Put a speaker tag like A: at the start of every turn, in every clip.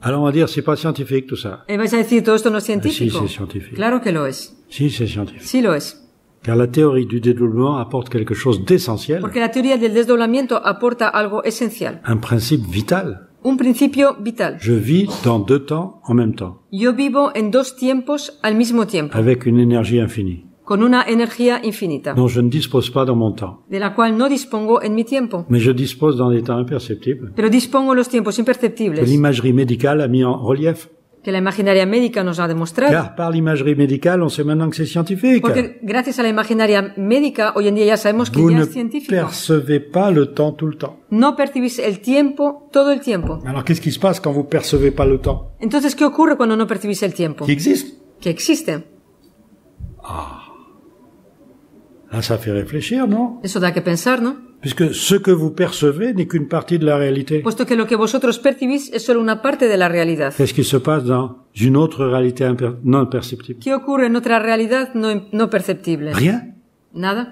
A: Alors on va dire, c'est pas scientifique tout ça.
B: Et vas a decir, tout esto no es científico. Ah, si, c'est scientifique. Claro que lo
A: es. Si, c'est scientifique. Si, lo es. Car la théorie du dédoublement apporte quelque chose d'essentiel. Porque
B: la teoría del desdoblamiento aporta algo esencial.
A: Un principe vital.
B: Un principio vital. Je
A: vis dans deux temps en même temps.
B: Yo vivo en dos tiempos al mismo tiempo.
A: Avec une énergie infinie
B: con una energía infinita. Non,
A: je ne dispose pas dans mon temps.
B: De la cual no dispongo en mi tiempo.
A: Mais je dispose dans des temps imperceptibles.
B: Pero dispongo los tiempos imperceptibles. Que
A: l'imagerie médicale a mis en relief.
B: Que la imaginaria médica nos ha demostrado. Car
A: par l'imagerie médicale, on sait maintenant que c'est scientifique. Porque
B: gracias a la imaginaria médica, hoy en día ya sabemos que Vous ya es científico. Vous ne
A: percevez pas le temps tout le temps.
B: No percibís el tiempo todo el tiempo.
A: Alors qu'est-ce qui se passe quand vous percevez pas le temps?
B: Entonces, ¿qué ocurre cuando no percibís el tiempo? Qui existe. Que existe.
A: Ah. Ah, ça fait réfléchir, non?
B: Eso da que pensar, ¿no?
A: Puisque ce que vous percevez n'est qu'une partie de la réalité.
B: Puesto que lo que vosotros percibís es solo una parte de la realidad. Qu'est-ce
A: qui se passe dans une autre réalité non perceptible?
B: ¿Qué ocurre en otra realidad no, no perceptible? Rien. Nada.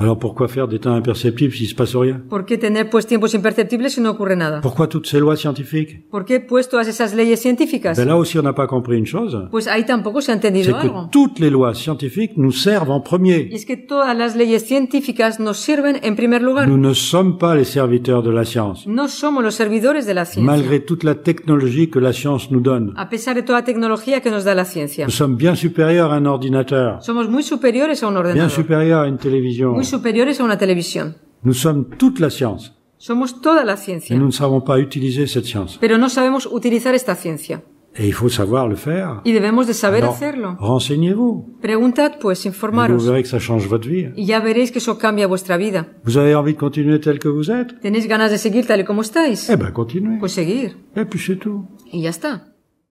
A: Alors pourquoi faire des temps imperceptibles s'il se passe rien
B: ¿Por tener pues tiempos imperceptibles si no ocurre nada?
A: Pourquoi toutes ces lois scientifiques
B: ¿Por qué pues todas esas leyes científicas? Ben
A: là aussi on n'a pas compris une chose.
B: Pues ahí tampoco se ha entendido C'est algo. que
A: toutes les lois scientifiques nous servent en premier.
B: Y es que todas las leyes científicas nos sirven en primer lugar. Nous
A: ne sommes pas les serviteurs de la science.
B: No somos los servidores de la ciencia. Malgré
A: toute la technologie que la science nous donne.
B: A pesar de toda la tecnología que nos da la ciencia. Nous
A: sommes bien supérieurs à un ordinateur.
B: Somos muy superiores a un ordenador. Bien
A: supérieurs à une télévision. Muy
B: superiores a una televisión.
A: Nous sommes toute la science,
B: Somos toda la mais ciencia,
A: nous ne savons pas utiliser cette science.
B: pero no sabemos utilizar esta ciencia.
A: Et il faut savoir le faire.
B: Y debemos de saber Alors, hacerlo.
A: renseignez-vous.
B: Preguntad, pues, informaros. Vous
A: verrez que ça change votre vie.
B: Y ya veréis que eso cambia vuestra vida.
A: Vous avez envie de continuer tel que vous êtes?
B: ¿Tenéis ganas de seguir tal y como estáis? Eh ben, continuez. Pues seguir. Et eh, puis c'est tout. Y ya está.